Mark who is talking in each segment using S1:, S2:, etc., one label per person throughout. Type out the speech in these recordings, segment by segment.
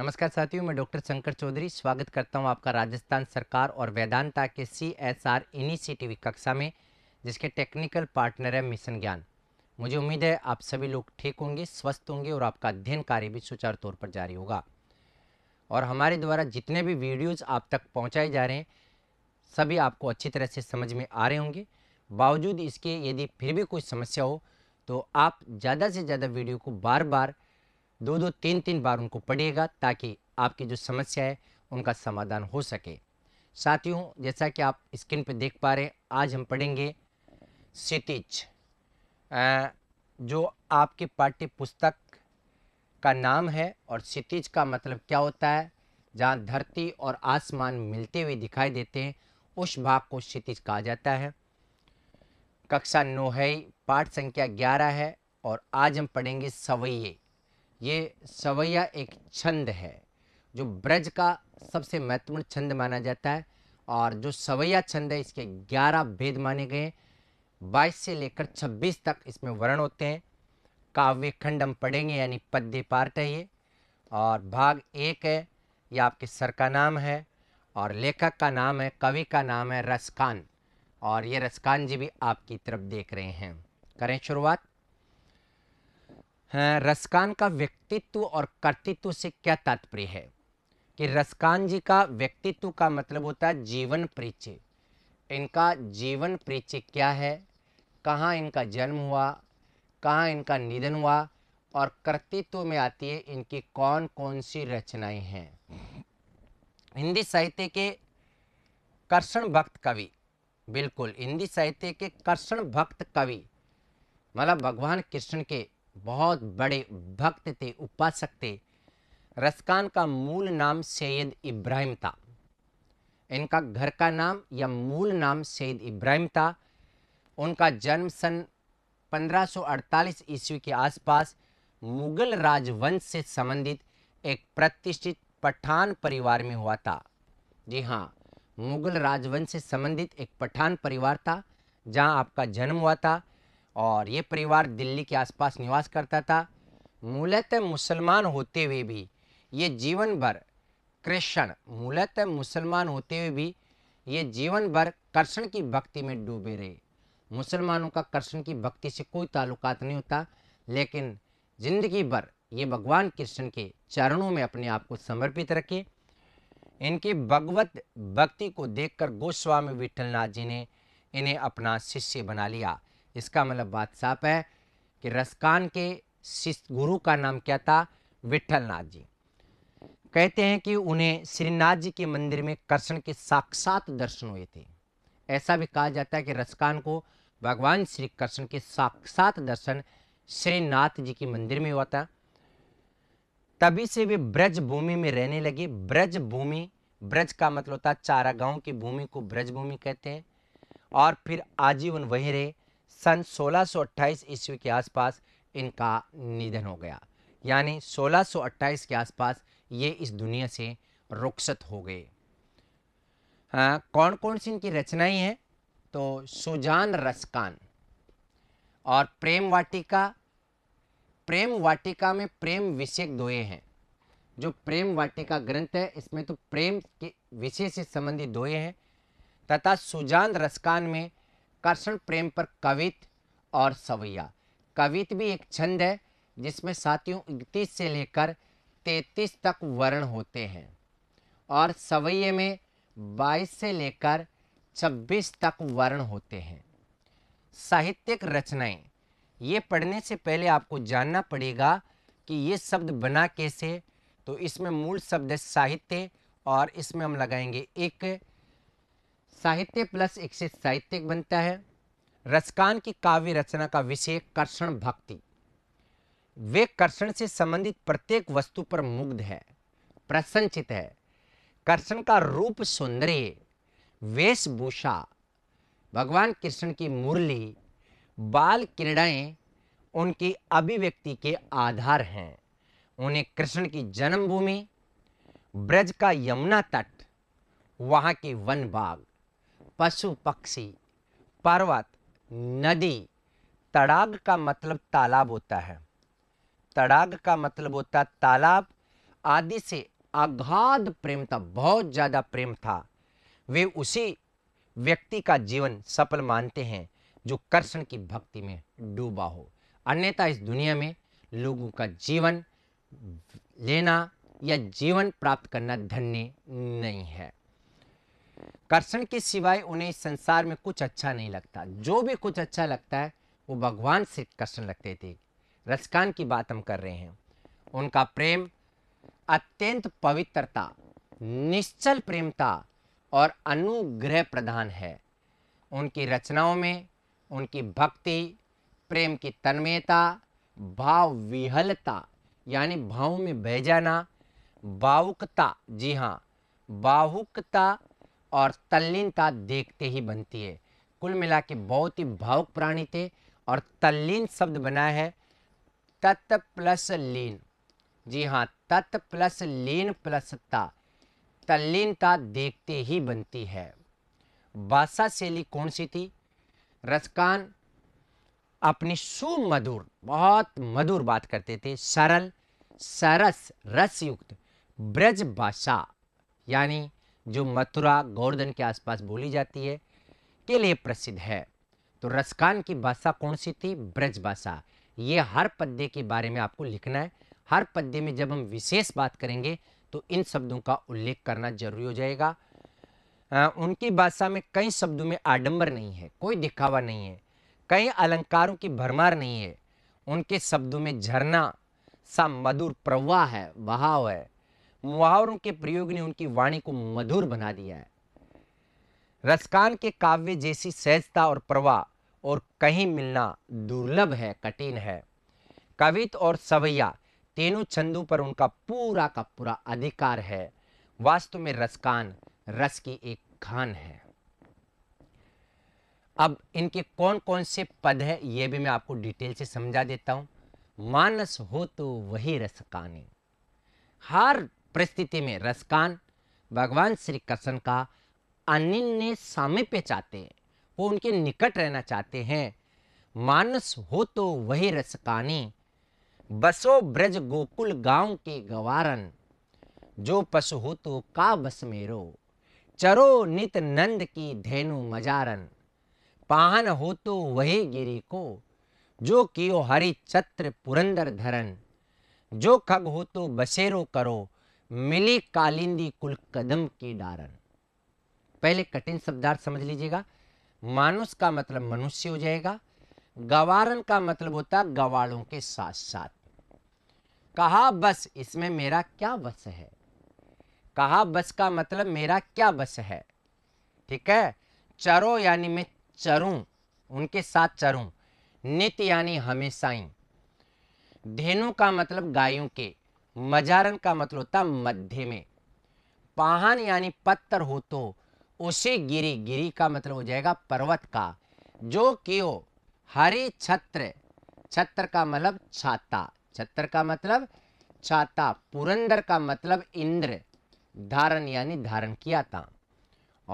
S1: नमस्कार साथियों मैं डॉक्टर शंकर चौधरी स्वागत करता हूं आपका राजस्थान सरकार और वेदांता के सी एस आर इनिशिएटिव कक्षा में जिसके टेक्निकल पार्टनर है मिशन ज्ञान मुझे उम्मीद है आप सभी लोग ठीक होंगे स्वस्थ होंगे और आपका अध्ययन कार्य भी सुचारू तौर पर जारी होगा और हमारे द्वारा जितने भी वीडियोज़ आप तक पहुँचाए जा रहे हैं सभी आपको अच्छी तरह से समझ में आ रहे होंगे बावजूद इसके यदि फिर भी कोई समस्या हो तो आप ज़्यादा से ज़्यादा वीडियो को बार बार दो दो तीन तीन बार उनको पढ़िएगा ताकि आपकी जो समस्या है उनका समाधान हो सके साथियों जैसा कि आप स्क्रीन पर देख पा रहे हैं आज हम पढ़ेंगे क्षितिज जो आपके पाठ्य पुस्तक का नाम है और क्षितिज का मतलब क्या होता है जहाँ धरती और आसमान मिलते हुए दिखाई देते हैं उस भाग को क्षितिज कहा जाता है कक्षा नोहई पाठ संख्या ग्यारह है और आज हम पढ़ेंगे सवैये ये सवैया एक छंद है जो ब्रज का सबसे महत्वपूर्ण छंद माना जाता है और जो सवैया छंद है इसके 11 भेद माने गए 22 से लेकर 26 तक इसमें वर्ण होते हैं काव्य खंड हम पढ़ेंगे यानी पद्य पार्ट है ये और भाग एक है यह आपके सर का नाम है और लेखक का नाम है कवि का नाम है रसकान और ये रसकान जी भी आपकी तरफ देख रहे हैं करें शुरुआत रसकान का व्यक्तित्व और कर्तित्व से क्या तात्पर्य है कि रसकान जी का व्यक्तित्व का मतलब होता है जीवन परिचय इनका जीवन परिचय क्या है कहाँ इनका जन्म हुआ कहाँ इनका निधन हुआ और कर्तित्व में आती है इनकी कौन कौन सी रचनाएं हैं हिंदी साहित्य के कर्षण भक्त कवि बिल्कुल हिंदी साहित्य के कर्षण भक्त कवि मतलब भगवान कृष्ण के बहुत बड़े भक्त थे उपासक थे रसकान का मूल नाम सैयद इब्राहिम था इनका घर का नाम या मूल नाम सैयद इब्राहिम था उनका जन्म सन 1548 ईस्वी के आसपास मुगल राजवंश से संबंधित एक प्रतिष्ठित पठान परिवार में हुआ था जी हाँ मुगल राजवंश से संबंधित एक पठान परिवार था जहाँ आपका जन्म हुआ था और ये परिवार दिल्ली के आसपास निवास करता था मूलतः मुसलमान होते हुए भी ये जीवन भर कृष्ण मूलतः मुसलमान होते हुए भी ये जीवन भर कृष्ण की भक्ति में डूबे रहे मुसलमानों का कृष्ण की भक्ति से कोई ताल्लुकात नहीं होता लेकिन जिंदगी भर ये भगवान कृष्ण के चरणों में अपने आप को समर्पित रखे इनकी भगवत भक्ति को देखकर गोस्वामी विठलनाथ जी ने इन्हें अपना शिष्य बना लिया इसका मतलब बात साफ है कि रसकान के शिष्य गुरु का नाम क्या था विठलनाथ जी कहते हैं कि उन्हें श्रीनाथ जी के मंदिर में कृष्ण के साक्षात दर्शन हुए थे ऐसा भी कहा जाता है कि रसकान को भगवान श्री कृष्ण के साक्षात दर्शन श्रीनाथ जी के मंदिर में हुआ था तभी से वे ब्रज भूमि में रहने लगे ब्रज भूमि ब्रज का मतलब होता है चारागांव की भूमि को ब्रज भूमि कहते हैं और फिर आजीवन वहीं रहे सन 1628 ईस्वी के आसपास इनका निधन हो गया यानी 1628 के आसपास ये इस दुनिया से रुखसत हो गए हाँ, कौन कौन सी इनकी रचनाएं हैं तो सुजान रसकान और प्रेम वाटिका प्रेम वाटिका में प्रेम विषयक दोहे हैं जो प्रेम वाटिका ग्रंथ है इसमें तो प्रेम के विषय से संबंधित दोहे हैं तथा सुजान रसकान में कर्षण प्रेम पर कवित और सवैया कवित भी एक छंद है जिसमें साथियों इकतीस से लेकर तैतीस तक वर्ण होते हैं और सवैये में बाईस से लेकर छब्बीस तक वर्ण होते हैं साहित्यिक रचनाएं ये पढ़ने से पहले आपको जानना पड़ेगा कि ये शब्द बना कैसे तो इसमें मूल शब्द है साहित्य और इसमें हम लगाएंगे एक साहित्य प्लस एक से साहित्यिक बनता है रसकान की काव्य रचना का विषय कर्षण भक्ति वे कर्षण से संबंधित प्रत्येक वस्तु पर मुग्ध है प्रसंचित है कर्षण का रूप सौंदर्य वेशभूषा भगवान कृष्ण की मुरली बाल किरणाएँ उनकी अभिव्यक्ति के आधार हैं उन्हें कृष्ण की जन्मभूमि ब्रज का यमुना तट वहाँ के वन बाग पशु पक्षी पर्वत नदी तड़ाग का मतलब तालाब होता है तड़ाग का मतलब होता है तालाब आदि से अगाध प्रेम था बहुत ज़्यादा प्रेम था वे उसी व्यक्ति का जीवन सफल मानते हैं जो कृष्ण की भक्ति में डूबा हो अन्यथा इस दुनिया में लोगों का जीवन लेना या जीवन प्राप्त करना धन्य नहीं है कर्षण के सिवाय उन्हें इस संसार में कुछ अच्छा नहीं लगता जो भी कुछ अच्छा लगता है वो भगवान से कर्षण लगते थे रसकान की बात हम कर रहे हैं उनका प्रेम अत्यंत पवित्रता निश्चल प्रेमता और अनुग्रह प्रधान है उनकी रचनाओं में उनकी भक्ति प्रेम की तन्मयता भाव विहलता यानी भाव में बह जाना भावुकता जी हाँ भावुकता और तल्लीनता देखते ही बनती है कुल मिला के बहुत ही भावुक प्राणी थे और तल्लीन शब्द बना है तत् प्लस लीन जी हाँ तत् प्लस लीन प्लस ता तल्लीनता देखते ही बनती है भाषा शैली कौन सी थी रसकान अपनी सुमधुर बहुत मधुर बात करते थे सरल सरस रसयुक्त ब्रज भाषा यानी जो मथुरा गोवर्धन के आसपास बोली जाती है के लिए प्रसिद्ध है तो रसकान की भाषा कौन सी थी ब्रज भाषा ये हर पद्य के बारे में आपको लिखना है हर पद्य में जब हम विशेष बात करेंगे तो इन शब्दों का उल्लेख करना जरूरी हो जाएगा आ, उनकी भाषा में कई शब्दों में आडंबर नहीं है कोई दिखावा नहीं है कई अलंकारों की भरमार नहीं है उनके शब्दों में झरना सा मधुर प्रवाह है बहाव है मुहावरों के प्रयोग ने उनकी वाणी को मधुर बना दिया है रसकान के काव्य जैसी सहजता और प्रवाह और कहीं मिलना दुर्लभ है कठिन है कवित और सवैया तीनों छंदों पर उनका पूरा का पूरा अधिकार है वास्तव में रसकान रस की एक खान है अब इनके कौन कौन से पद है यह भी मैं आपको डिटेल से समझा देता हूं मानस हो तो वही रसकानी हर परिस्थिति में रसकान भगवान श्री कृष्ण का अनिन्य सामीप्य चाहते हैं वो उनके निकट रहना चाहते हैं मानस हो तो वही रसकानी बसो ब्रज गोकुल गांव के गवारन जो पशु हो तो का बस मेरो चरो नित नंद की धेनु मजारन पाहन हो तो वही गिरी को जो कियो हरि छत्र पुरंदर धरन जो खग हो तो बसेरो करो मिली कालिंदी कुल कदम के डारण पहले कठिन शब्दार्थ समझ लीजिएगा मानुष का मतलब मनुष्य हो जाएगा गवारन का मतलब होता गवाड़ों के साथ साथ कहा बस इसमें मेरा क्या बस है कहा बस का मतलब मेरा क्या बस है ठीक है चरो यानी मैं चरूं उनके साथ चरूं नित यानी हमेशा ही धेनु का मतलब गायों के मजारन हम्म। का मतलब होता मध्य में पाहन यानी पत्थर हो तो उसे गिरी गिरी का मतलब हो जाएगा पर्वत का जो कि हो हरे छत्र छत्र का मतलब छाता छत्र का मतलब छाता पुरंदर का मतलब इंद्र धारण यानी धारण किया था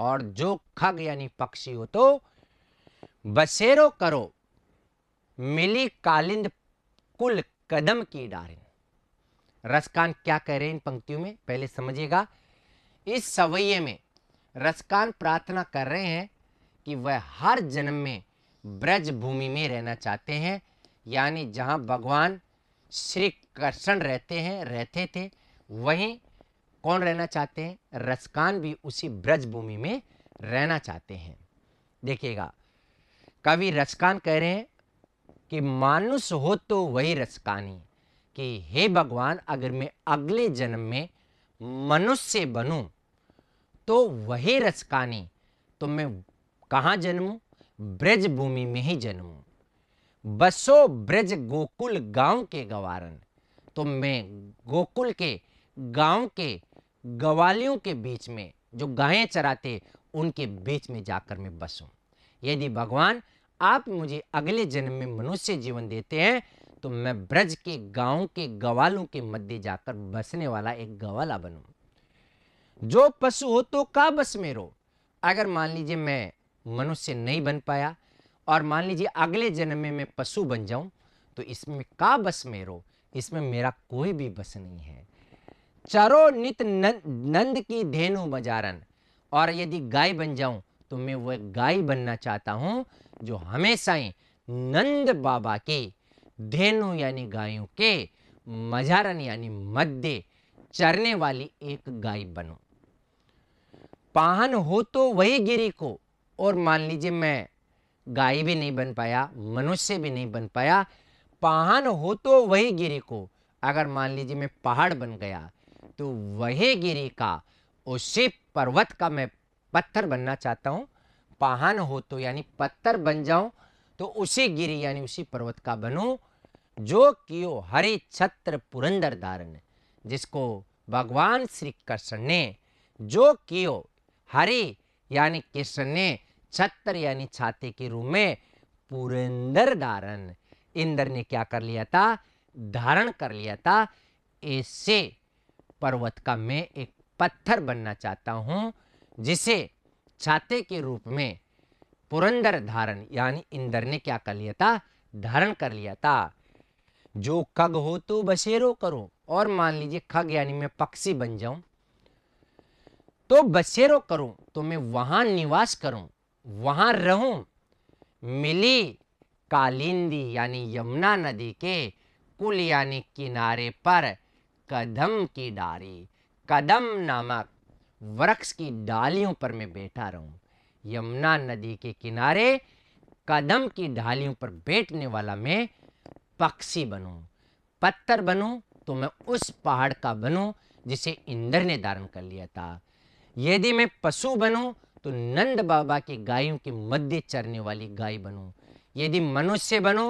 S1: और जो खग यानी पक्षी हो तो बसेरो करो मिली कालिंद कुल कदम की डारें रसकान क्या कह रहे हैं इन पंक्तियों में पहले समझिएगा इस सवैये में रसकान प्रार्थना कर रहे हैं कि वह हर जन्म में ब्रज भूमि में रहना चाहते हैं यानी जहाँ भगवान श्री कृष्ण रहते हैं रहते थे वहीं कौन रहना चाहते हैं रसकान भी उसी ब्रज भूमि में रहना चाहते हैं देखिएगा कवि रसकान कह रहे हैं कि मानुष हो तो वही रसकानी कि हे भगवान अगर मैं अगले जन्म में मनुष्य बनूं तो वही रसकानी तो मैं कहाँ जन्मूं ब्रज भूमि में ही जन्मूं बसो ब्रज गोकुल गांव के गवारन तो मैं गोकुल के गांव के गवालियों के बीच में जो गायें चराते उनके बीच में जाकर मैं बसूं यदि भगवान आप मुझे अगले जन्म में मनुष्य जीवन देते हैं तो मैं ब्रज के गांव के गवालों के मध्य जाकर बसने वाला एक गवाला बनूं जो पशु हो तो का बस मेरो अगर मान लीजिए मैं मनुष्य नहीं बन पाया और मान लीजिए अगले जन्म में मैं पशु बन जाऊं तो इसमें का बस में रो इसमें मेरा कोई भी बस नहीं है चरो नित नंद की धेनु बजारन और यदि गाय बन जाऊं तो मैं वह गाय बनना चाहता हूं जो हमेशा ही नंद बाबा की धेनु यानी गायों के मजारन यानी मध्य चरने वाली एक गाय बनो पाहन हो तो वही गिरी को और मान लीजिए मैं गाय भी नहीं बन पाया मनुष्य भी नहीं बन पाया पाहन हो तो वही गिरी को अगर मान लीजिए मैं पहाड़ बन गया तो वही गिरी का उसी पर्वत का मैं पत्थर बनना चाहता हूँ पाहन हो तो यानी पत्थर बन जाऊं तो उसी गिरी यानी उसी पर्वत का बनू जो कियो हरे छत्र पुरंदर धारण जिसको भगवान श्री कृष्ण ने जो कियो हरे यानी कृष्ण ने छत्र यानी छाते के रूप में पुरंदर धारण इंद्र ने क्या कर लिया था धारण कर लिया था ऐसे पर्वत का मैं एक पत्थर बनना चाहता हूं जिसे छाते के रूप में पुरंदर धारण यानी इंदर ने क्या कर लिया था धारण कर लिया था जो खग हो तो बसेरो करो और मान लीजिए खग यानी मैं पक्षी बन जाऊं तो बसेरो करूं तो मैं वहां निवास करूं वहां रहूं मिली कालिंदी यानी यमुना नदी के कुल यानी किनारे पर कदम की डारी कदम नामक वृक्ष की डालियों पर मैं बैठा रहूं यमुना नदी के किनारे कदम की ढालियों पर बैठने वाला मैं पक्षी बनूं पत्थर बनूं तो मैं उस पहाड़ का बनूं जिसे इंद्र ने धारण कर लिया था यदि मैं पशु बनूं तो नंद बाबा की गायों के मध्य चरने वाली गाय बनूं यदि मनुष्य बनो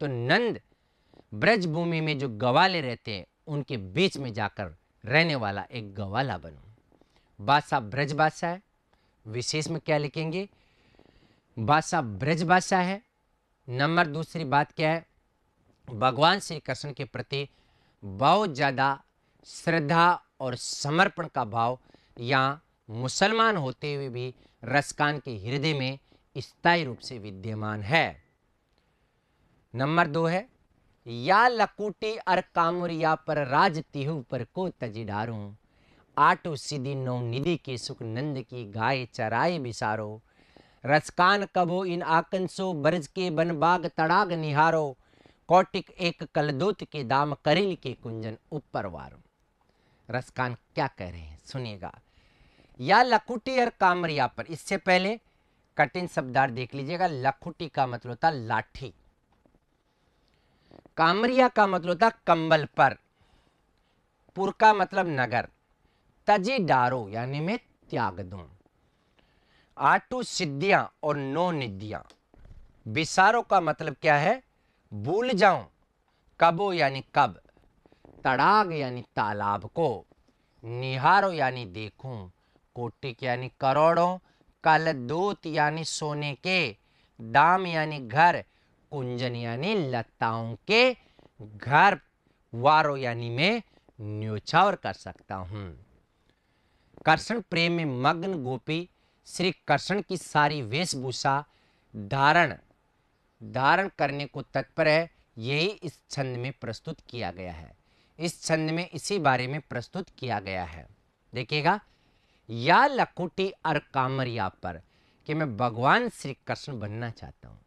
S1: तो नंद ब्रज भूमि में जो गवाले रहते हैं उनके बीच में जाकर रहने वाला एक गवाला बनूं बादशाह ब्रज बादशाह है विशेष में क्या लिखेंगे भाषा ब्रज भाषा है नंबर दूसरी बात क्या है भगवान श्री कृष्ण के प्रति बहुत ज़्यादा श्रद्धा और समर्पण का भाव या मुसलमान होते हुए भी रसकान के हृदय में स्थायी रूप से विद्यमान है नंबर दो है या लकूटी अर कामुरिया पर राज तिहु पर को तजिडारू आटो सीधी नौ निधि की सुख नंद की गाय चराए बिसारो रसकान कभो इन आकंसो ब्रज के बाग तड़ाग निहारो कौटिक एक कलदूत के दाम करिल के कुंजन ऊपर वारो रसकान क्या कह रहे हैं सुनिएगा या लकुटी और कामरिया पर इससे पहले कठिन शब्दार देख लीजिएगा लखुटी का मतलब होता लाठी कामरिया का मतलब होता कंबल पर पुर का मतलब नगर तजी डारो यानी मैं त्याग दू आठ सिद्धियां और नौ निधियां विसारो का मतलब क्या है भूल जाऊं कबो यानी कब तड़ाग यानी तालाब को निहारो यानी देखूं कोटिक यानी करोड़ों कल दूत यानी सोने के दाम यानी घर कुंजन यानी लताओं के घर वारो यानी मैं न्योछावर कर सकता हूं कृष्ण प्रेम में मग्न गोपी श्री कृष्ण की सारी वेशभूषा धारण धारण करने को तत्पर है यही इस छंद में प्रस्तुत किया गया है इस छंद में इसी बारे में प्रस्तुत किया गया है देखिएगा या लकुटी और कामरिया पर कि मैं भगवान श्री कृष्ण बनना चाहता हूँ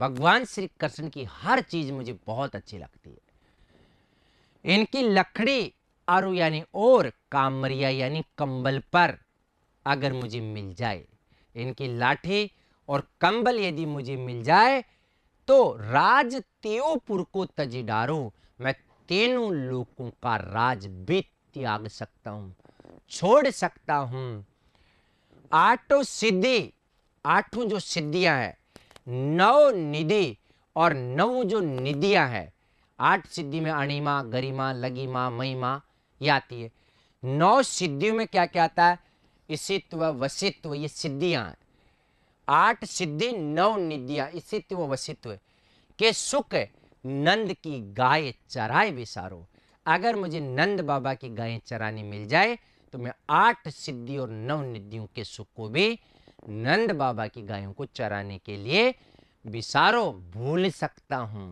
S1: भगवान श्री कृष्ण की हर चीज़ मुझे बहुत अच्छी लगती है इनकी लकड़ी आरू यानी और कामरिया यानी कंबल पर अगर मुझे मिल जाए इनकी लाठी और कंबल यदि मुझे मिल जाए तो राज तेओपुर को तजी डारू मैं तीनों लोगों का राज भी त्याग सकता हूँ छोड़ सकता हूँ आठो सिद्धि आठों जो सिद्धियाँ हैं नौ निधि और नौ जो निधियाँ हैं आठ सिद्धि में अणिमा गरिमा लगीमा महिमा ये आती है नौ सिद्धियों में क्या क्या आता है इसित्व वसित्व ये सिद्धियां आठ सिद्धि नौ निधियाँ इसित्व वसित्व के सुख नंद की गाय चराए विसारो अगर मुझे नंद बाबा की गाय चराने मिल जाए तो मैं आठ सिद्धि और नौ निधियों के सुख को भी नंद बाबा की गायों को चराने के लिए विसारो भूल सकता हूं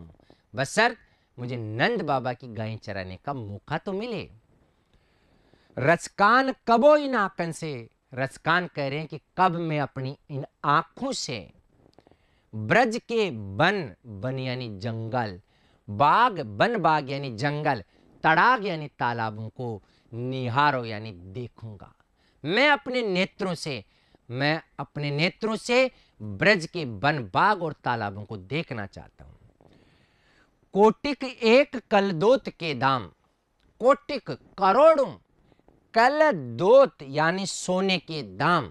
S1: बसर मुझे नंद बाबा की गायें चराने का मौका तो मिले रचकान कबो इन आकन से रचकान कह रहे हैं कि कब मैं अपनी इन आंखों से ब्रज के बन बन यानी जंगल बाग बन बाग यानी जंगल तड़ाग यानी तालाबों को निहारो यानी देखूंगा मैं अपने नेत्रों से मैं अपने नेत्रों से ब्रज के बन बाग और तालाबों को देखना चाहता हूं कोटिक एक कलदोत के दाम कोटिक करोड़ों कल दोत यानी सोने के दाम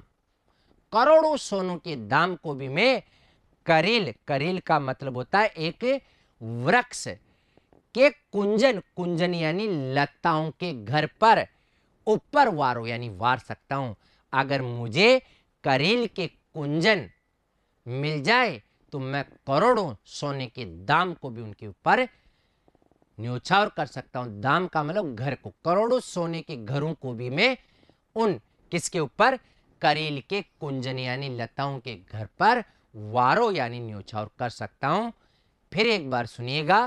S1: करोड़ों सोनों के दाम को भी मैं करील करील का मतलब होता है एक वृक्ष के कुंजन कुंजन यानी लताओं के घर पर ऊपर वारो यानी वार सकता हूं अगर मुझे करेल के कुंजन मिल जाए तो मैं करोड़ों सोने के दाम को भी उनके ऊपर न्योछावर कर सकता हूं दाम का मतलब घर को करोड़ों सोने के घरों को भी मैं उन किसके ऊपर करेल के कुंजन यानी लताओं के घर पर वारो यानी न्योछावर कर सकता हूँ फिर एक बार सुनिएगा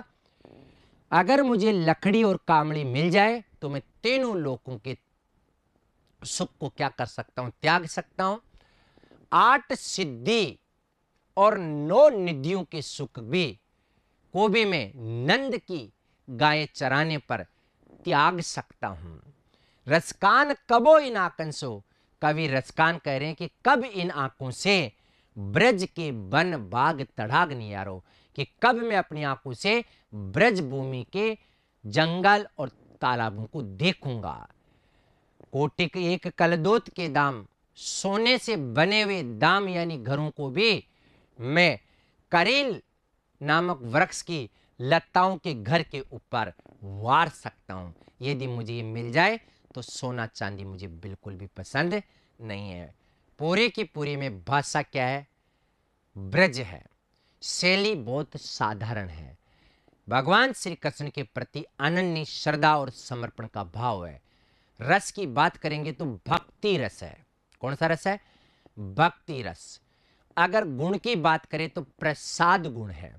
S1: अगर मुझे लकड़ी और कामड़ी मिल जाए तो मैं तीनों लोगों के सुख को क्या कर सकता हूं त्याग सकता हूं आठ सिद्धि और नौ निधियों के सुख भी को भी मैं नंद की गाय चराने पर त्याग सकता हूँ रसकान कबो इन आकन सो कवि रसकान कह रहे हैं कि कब इन आंखों से ब्रज के वन बाग तड़ाग नियारो कि कब मैं अपनी आंखों से ब्रज भूमि के जंगल और तालाबों को देखूंगा कोटिक एक कलदोत के दाम सोने से बने हुए दाम यानी घरों को भी मैं करेल नामक वृक्ष की लताओं के घर के ऊपर वार सकता हूँ यदि मुझे ये मिल जाए तो सोना चांदी मुझे बिल्कुल भी पसंद नहीं है पूरे की पूरी में भाषा क्या है ब्रज है शैली बहुत साधारण है भगवान श्री कृष्ण के प्रति अनन्य श्रद्धा और समर्पण का भाव है रस की बात करेंगे तो भक्ति रस है कौन सा रस है भक्ति रस अगर गुण की बात करें तो प्रसाद गुण है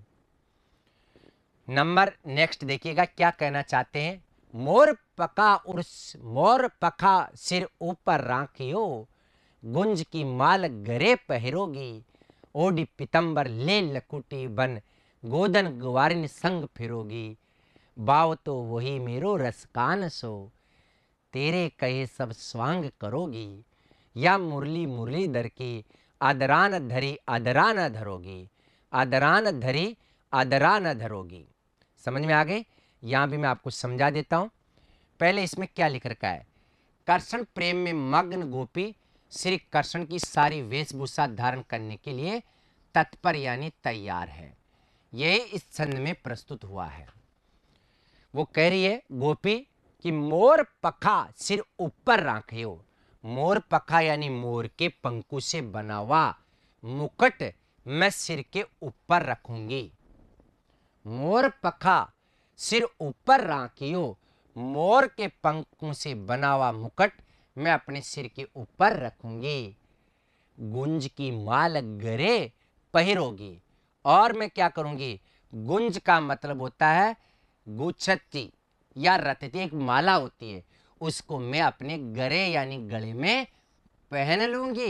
S1: नंबर नेक्स्ट देखिएगा क्या कहना चाहते हैं मोर पका उर्स मोर पका सिर ऊपर राखियो गुंज की माल गरे पहरोगी ओडी पितंबर ले लकुटी बन गोदन गुवारिन संग फिरोगी बाव तो वही मेरो रसकान सो तेरे कहे सब स्वांग करोगी या मुरली मुरली दर की आदरान धरी आदरान धरोगी आदरान धरी आदरान धरोगी समझ में आ गए यहाँ भी मैं आपको समझा देता हूँ पहले इसमें क्या लिख रखा है कर्षण प्रेम में मग्न गोपी श्री कर्षण की सारी वेशभूषा धारण करने के लिए तत्पर यानी तैयार है यही इस छंद में प्रस्तुत हुआ है वो कह रही है गोपी कि मोर पखा सिर ऊपर रखे हो मोर पखा यानी मोर के पंखों से बना हुआ मुकुट मैं सिर के ऊपर रखूंगी मोर पखा सिर ऊपर राखियो मोर के पंखों से बना हुआ मुकुट मैं अपने सिर के ऊपर रखूंगी गुंज की माल गरे पहिरोगी और मैं क्या करूंगी गुंज का मतलब होता है गुच्छती या रतती एक माला होती है उसको मैं अपने गरे यानी गले में पहन लूंगी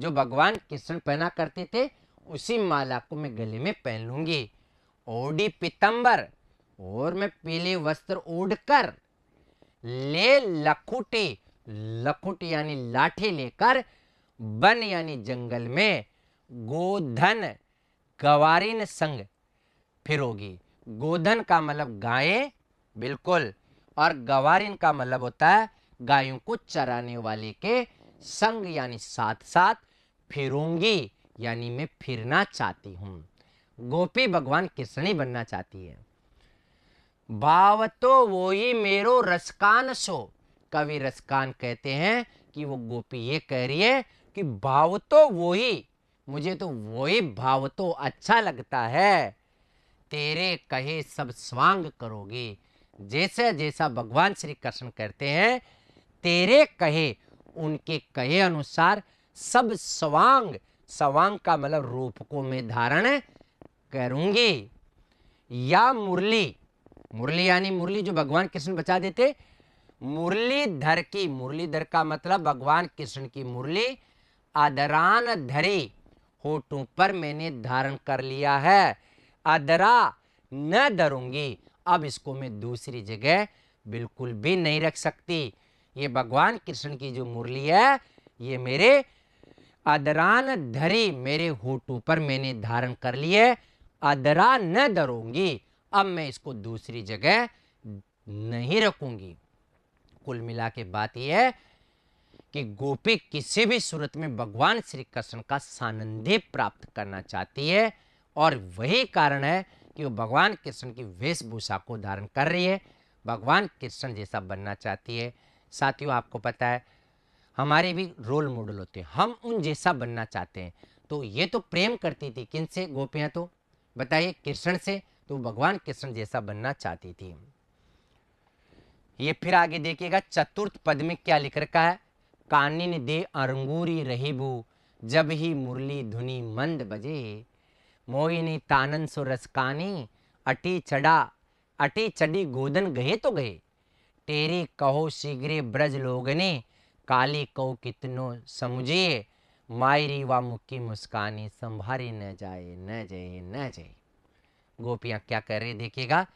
S1: जो भगवान कृष्ण पहना करते थे उसी माला को मैं गले में पहन लूंगी ओडी पितंबर और मैं पीले वस्त्र ओढ़कर ले लखूटे लखुट यानी लाठी लेकर वन यानी जंगल में गोधन गवारिन संग फिरोगी गोधन का मतलब गायें बिल्कुल और गवारिन का मतलब होता है गायों को चराने वाले के संग यानी साथ साथ फिरूंगी यानी मैं फिरना चाहती हूँ गोपी भगवान किसनी बनना चाहती है भाव तो वो ही मेरो रसकान सो कवि रसकान कहते हैं कि वो गोपी ये कह रही है कि भाव तो वो ही मुझे तो वो ही भाव तो अच्छा लगता है तेरे कहे सब स्वांग करोगे जैसे जैसा भगवान श्री कृष्ण कहते हैं तेरे कहे उनके कहे अनुसार सब स्वांग सवांग का मतलब रूप को मैं धारण करूंगी या मुरली मुरली यानी मुरली जो भगवान कृष्ण बचा देते मुरलीधर की मुरलीधर का मतलब भगवान कृष्ण की मुरली अदरान धरी होठों पर मैंने धारण कर लिया है अदरा न धरूंगी अब इसको मैं दूसरी जगह बिल्कुल भी नहीं रख सकती ये भगवान कृष्ण की जो मुरली है ये मेरे अदरान धरी मेरे होठों पर मैंने धारण कर लिए अदरा न धरूंगी अब मैं इसको दूसरी जगह नहीं रखूंगी कुल मिला के बात यह है कि गोपी किसी भी सूरत में भगवान श्री कृष्ण का सानंदे प्राप्त करना चाहती है और वही कारण है कि वो भगवान कृष्ण की वेशभूषा को धारण कर रही है भगवान कृष्ण जैसा बनना चाहती है साथियों आपको पता है हमारे भी रोल मॉडल होते हैं हम उन जैसा बनना चाहते हैं तो ये तो प्रेम करती थी किन से गोपियाँ तो बताइए कृष्ण से तो भगवान कृष्ण जैसा बनना चाहती थी ये फिर आगे देखिएगा चतुर्थ पद में क्या लिख रखा है कानिन दे अंगूरी रहीबू जब ही मुरली धुनी मंद बजे मोहिनी तानन सो रसकानी अटी चढ़ा अटी चढ़ी गोदन गए तो गए तेरी कहो शीघ्र ब्रज लोगने काली कौ कितनो समझिए मायरी व मुक्की मुस्कानी संभारी न जाए न जाए न जाए गोपियाँ क्या कर रही देखिएगा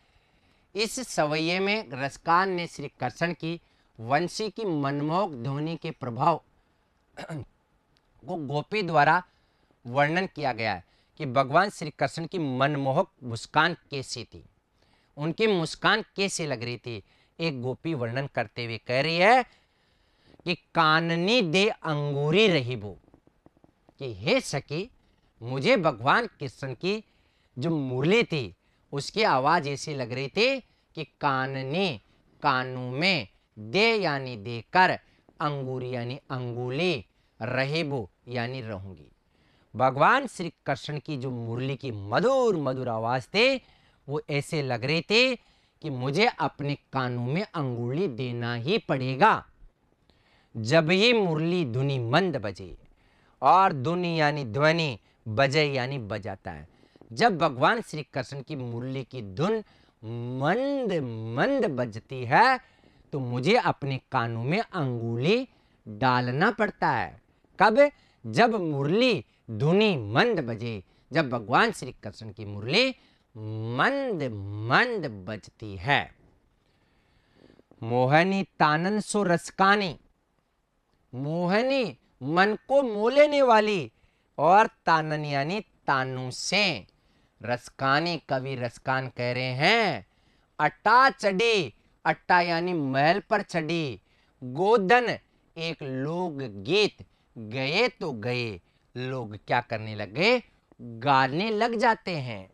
S1: इस सवैये में रसकान ने श्री कृष्ण की वंशी की मनमोहक ध्वनि के प्रभाव को गोपी द्वारा वर्णन किया गया है कि भगवान श्री कृष्ण की मनमोहक मुस्कान कैसी थी उनकी मुस्कान कैसी लग रही थी एक गोपी वर्णन करते हुए कह रही है कि कानने दे रही वो कि हे सकी मुझे भगवान कृष्ण की जो मुरली थी उसकी आवाज़ ऐसी लग रही थी कि ने कानू में दे यानी देकर अंगूरी यानी रहे वो यानी रहूंगी भगवान श्री कृष्ण की जो मुरली की मधुर मधुर आवाज़ थी वो ऐसे लग रहे थे कि मुझे अपने कानों में अंगुली देना ही पड़ेगा जब ये मुरली धुनी मंद बजे और धुनी यानी ध्वनि बजे यानी बजाता है जब भगवान श्री कृष्ण की मुरली की धुन मंद मंद बजती है तो मुझे अपने कानों में अंगुली डालना पड़ता है कब जब मुरली धुनी मंद बजे जब भगवान श्री कृष्ण की मुरली मंद मंद बजती है मोहनी तानन सो रसकानी मोहनी मन को मोह लेने वाली और तानन यानी तानु से रसकानी कवि रसकान कह रहे हैं अट्टा चढ़ी अट्टा यानी महल पर चढ़ी गोदन एक लोग गीत गए तो गए लोग क्या करने लगे गाने लग जाते हैं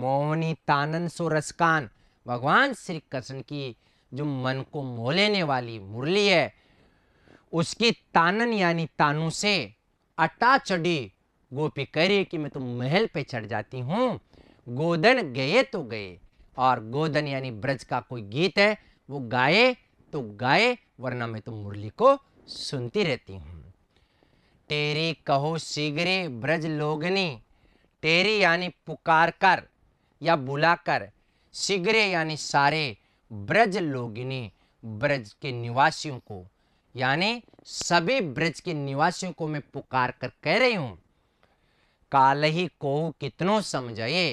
S1: मोहनी तानन सो रसकान भगवान श्री कृष्ण की जो मन को मोह लेने वाली मुरली है उसके तानन यानी तानु से अटा चढ़े गोपी कह रही कि मैं तो महल पे चढ़ जाती हूँ गोदन गए तो गए और गोदन यानी ब्रज का कोई गीत है वो गाए तो गाए वरना मैं तो मुरली को सुनती रहती हूँ तेरी कहो सिगरे ब्रज लोगनी तेरी यानी पुकार कर या बुलाकर सिगरे यानी सारे ब्रज लोगिनी ब्रज के निवासियों को यानी सभी ब्रज के निवासियों को मैं पुकार कर कह रही हूं काल ही को कितनों समझाए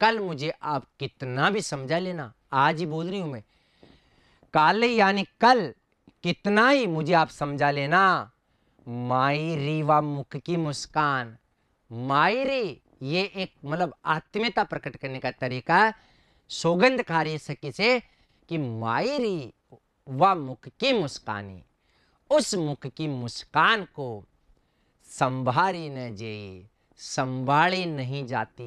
S1: कल मुझे आप कितना भी समझा लेना आज ही बोल रही हूं मैं काल यानी कल कितना ही मुझे आप समझा लेना माई री व मुख की मुस्कान मायरी ये एक मतलब आत्मीयता प्रकट करने का तरीका सौगंध कार्य सके से कि मायरी व मुख की मुस्कानी उस मुख की मुस्कान को संभारी न जेये संभाली नहीं जाती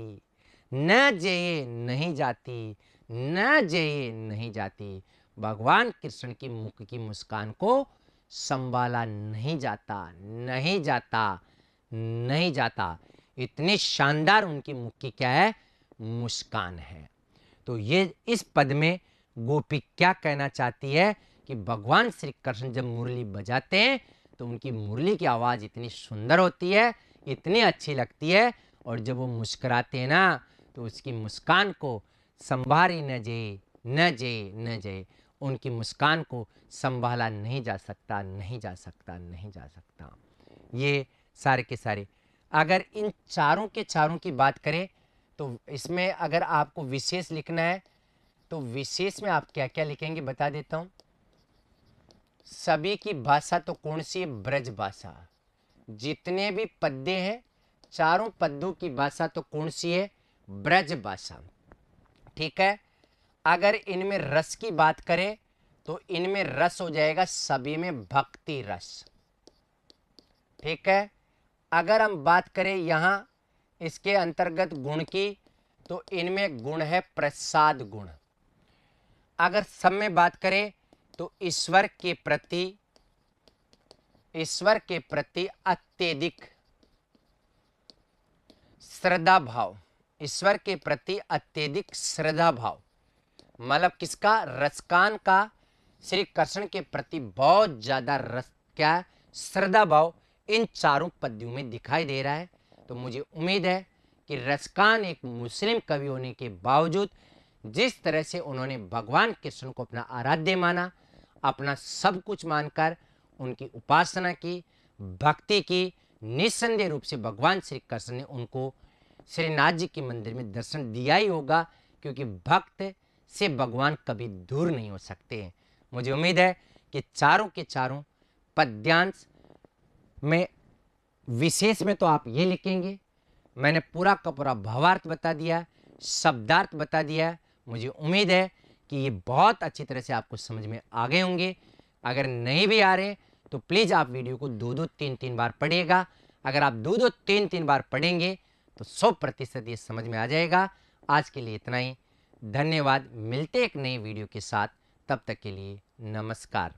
S1: न जेये नहीं जाती न जेये नहीं जाती भगवान कृष्ण की मुख की मुस्कान को संभाला नहीं जाता नहीं जाता नहीं जाता इतने शानदार उनकी मुख की क्या है मुस्कान है तो ये इस पद में गोपी क्या कहना चाहती है कि भगवान श्री कृष्ण जब मुरली बजाते हैं तो उनकी मुरली की आवाज़ इतनी सुंदर होती है इतनी अच्छी लगती है और जब वो मुस्कराते हैं ना तो उसकी मुस्कान को संभारी न जे न जे न जे उनकी मुस्कान को संभाला नहीं जा सकता नहीं जा सकता नहीं जा सकता ये सारे के सारे अगर इन चारों के चारों की बात करें तो इसमें अगर आपको विशेष लिखना है तो विशेष में आप क्या क्या लिखेंगे बता देता हूँ सभी की भाषा तो कौन सी है ब्रज भाषा जितने भी पद्य हैं चारों पद्यों की भाषा तो कौन सी है ब्रज भाषा ठीक है अगर इनमें रस की बात करें तो इनमें रस हो जाएगा सभी में भक्ति रस ठीक है अगर हम बात करें यहाँ इसके अंतर्गत गुण की तो इनमें गुण है प्रसाद गुण अगर सब में बात करें तो ईश्वर के प्रति ईश्वर के प्रति अत्यधिक श्रद्धा भाव ईश्वर के प्रति अत्यधिक श्रद्धा भाव मतलब किसका रसकान का श्री कृष्ण के प्रति बहुत ज़्यादा रस क्या श्रद्धा भाव इन चारों पद्यों में दिखाई दे रहा है तो मुझे उम्मीद है कि रसकान एक मुस्लिम कवि होने के बावजूद जिस तरह से उन्होंने भगवान कृष्ण को अपना आराध्य माना अपना सब कुछ मानकर उनकी उपासना की भक्ति की निस्संदेह रूप से भगवान श्री कृष्ण ने उनको श्रीनाथ जी के मंदिर में दर्शन दिया ही होगा क्योंकि भक्त से भगवान कभी दूर नहीं हो सकते हैं मुझे उम्मीद है कि चारों के चारों पद्यांश में विशेष में तो आप ये लिखेंगे मैंने पूरा का पूरा भावार्थ बता दिया शब्दार्थ बता दिया मुझे उम्मीद है कि ये बहुत अच्छी तरह से आपको समझ में आ गए होंगे अगर नहीं भी आ रहे तो प्लीज़ आप वीडियो को दो दो तीन तीन बार पढ़िएगा अगर आप दो दो तीन तीन बार पढ़ेंगे तो सौ प्रतिशत ये समझ में आ जाएगा आज के लिए इतना ही धन्यवाद मिलते एक नई वीडियो के साथ तब तक के लिए नमस्कार